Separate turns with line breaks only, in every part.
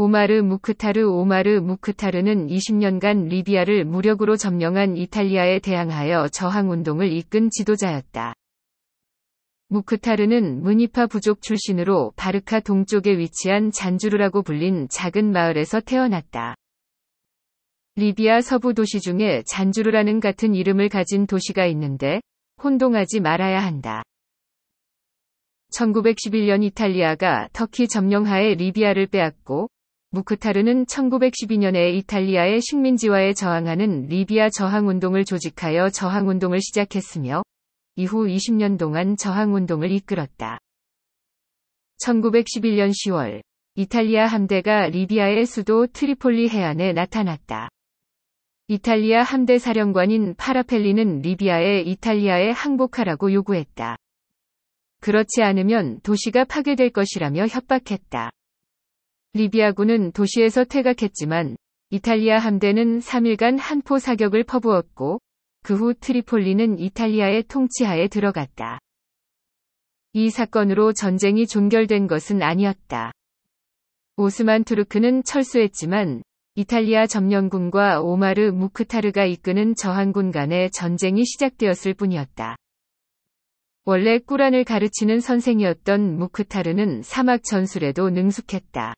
오마르 무크타르 오마르 무크타르는 20년간 리비아를 무력으로 점령한 이탈리아에 대항하여 저항운동을 이끈 지도자였다. 무크타르는 무니파 부족 출신으로 바르카 동쪽에 위치한 잔주르라고 불린 작은 마을에서 태어났다. 리비아 서부 도시 중에 잔주르라는 같은 이름을 가진 도시가 있는데 혼동하지 말아야 한다. 1911년 이탈리아가 터키 점령하에 리비아를 빼앗고 무크타르는 1912년에 이탈리아의 식민지와에 저항하는 리비아 저항운동을 조직하여 저항운동을 시작했으며 이후 20년 동안 저항운동을 이끌었다. 1911년 10월 이탈리아 함대가 리비아의 수도 트리폴리 해안에 나타났다. 이탈리아 함대 사령관인 파라펠리는 리비아에 이탈리아에 항복하라고 요구했다. 그렇지 않으면 도시가 파괴될 것이라며 협박했다. 리비아군은 도시에서 퇴각했지만 이탈리아 함대는 3일간 한포 사격을 퍼부었고 그 후 트리폴리는 이탈리아의 통치하에 들어갔다. 이 사건으로 전쟁이 종결된 것은 아니었다. 오스만 투르크는 철수했지만 이탈리아 점령군과 오마르 무크타르가 이끄는 저항군 간의 전쟁이 시작되었을 뿐이었다. 원래 꾸란을 가르치는 선생이었던 무크타르는 사막 전술에도 능숙했다.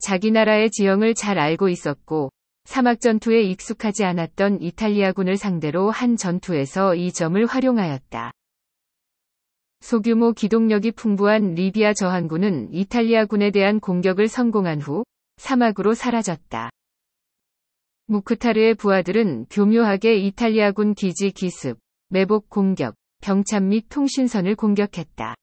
자기 나라의 지형을 잘 알고 있었고 사막 전투에 익숙하지 않았던 이탈리아군을 상대로 한 전투에서 이 점을 활용하였다. 소규모 기동력이 풍부한 리비아 저항군은 이탈리아군에 대한 공격을 성공한 후 사막으로 사라졌다. 무크타르의 부하들은 교묘하게 이탈리아군 기지 기습, 매복 공격, 병참 및 통신선을 공격했다.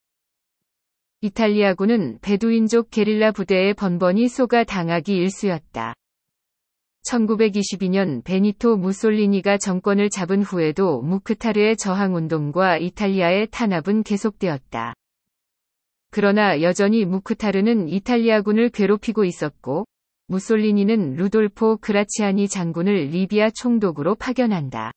이탈리아군은 베두인족 게릴라 부대에 번번이 쏘가 당하기 일쑤였다. 1922년 베니토 무솔리니가 정권을 잡은 후에도 무크타르의 저항운동과 이탈리아의 탄압은 계속되었다. 그러나 여전히 무크타르는 이탈리아군을 괴롭히고 있었고 무솔리니는 루돌포 그라치아니 장군을 리비아 총독으로 파견한다.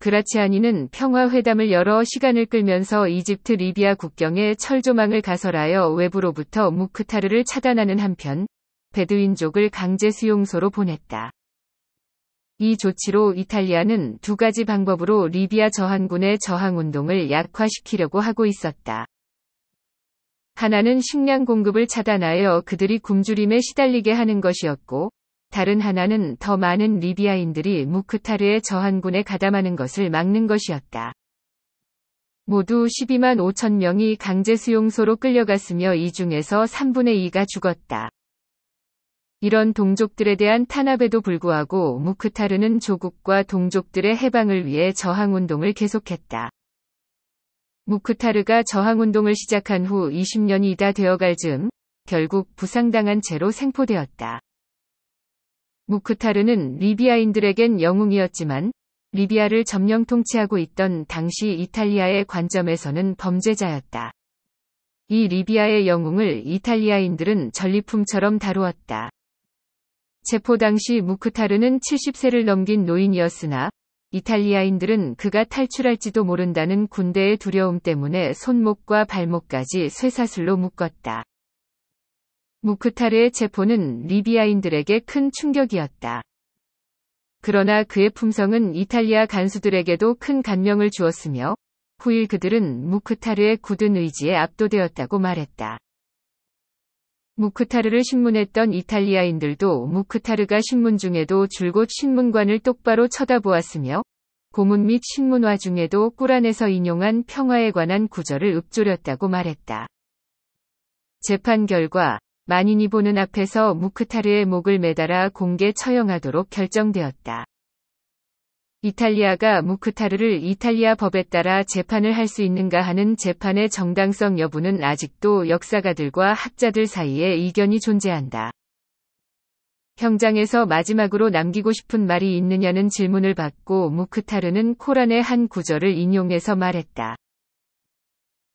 그라치아니는 평화회담을 열어 시간을 끌면서 이집트 리비아 국경에 철조망을 가설하여 외부로부터 무크타르를 차단하는 한편 베드윈족을 강제 수용소로 보냈다. 이 조치로 이탈리아는 두 가지 방법으로 리비아 저항군의 저항운동을 약화시키려고 하고 있었다. 하나는 식량 공급을 차단하여 그들이 굶주림에 시달리게 하는 것이었고, 다른 하나는 더 많은 리비아인들이 무크타르의 저항군에 가담하는 것을 막는 것이었다. 모두 12만 5천 명이 강제 수용소로 끌려갔으며 이 중에서 3분의 2가 죽었다. 이런 동족들에 대한 탄압에도 불구하고 무크타르는 조국과 동족들의 해방을 위해 저항운동을 계속했다. 무크타르가 저항운동을 시작한 후 20년이 다 되어갈 즈음 결국 부상당한 채로 생포되었다. 무크타르는 리비아인들에겐 영웅이었지만 리비아를 점령 통치하고 있던 당시 이탈리아의 관점에서는 범죄자였다. 이 리비아의 영웅을 이탈리아인들은 전리품처럼 다루었다. 체포 당시 무크타르는 70세를 넘긴 노인이었으나 이탈리아인들은 그가 탈출할지도 모른다는 군대의 두려움 때문에 손목과 발목까지 쇠사슬로 묶었다. 무크타르의 체포는 리비아인들에게 큰 충격이었다. 그러나 그의 품성은 이탈리아 간수들에게도 큰 감명을 주었으며 후일 그들은 무크타르의 굳은 의지에 압도되었다고 말했다. 무크타르를 신문했던 이탈리아인들도 무크타르가 신문 중에도 줄곧 신문관을 똑바로 쳐다보았으며 고문 및 신문화 중에도 꾸란에서 인용한 평화에 관한 구절을 읊조렸다고 말했다. 재판 결과 만인이 보는 앞에서 무크타르의 목을 매달아 공개 처형하도록 결정되었다. 이탈리아가 무크타르를 이탈리아 법에 따라 재판을 할 수 있는가 하는 재판의 정당성 여부는 아직도 역사가들과 학자들 사이에 이견이 존재한다. 형장에서 마지막으로 남기고 싶은 말이 있느냐는 질문을 받고 무크타르는 코란의 한 구절을 인용해서 말했다.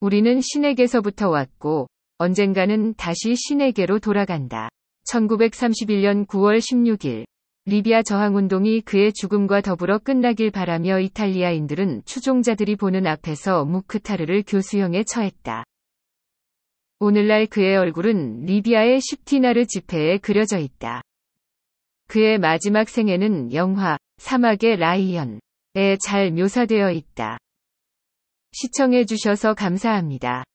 우리는 신에게서부터 왔고 언젠가는 다시 신에게로 돌아간다. 1931년 9월 16일 리비아 저항운동이 그의 죽음과 더불어 끝나길 바라며 이탈리아인들은 추종자들이 보는 앞에서 무크타르를 교수형에 처했다. 오늘날 그의 얼굴은 리비아의 십티나르 지폐에 그려져 있다. 그의 마지막 생애는 영화 사막의 라이언에 잘 묘사되어 있다. 시청해주셔서 감사합니다.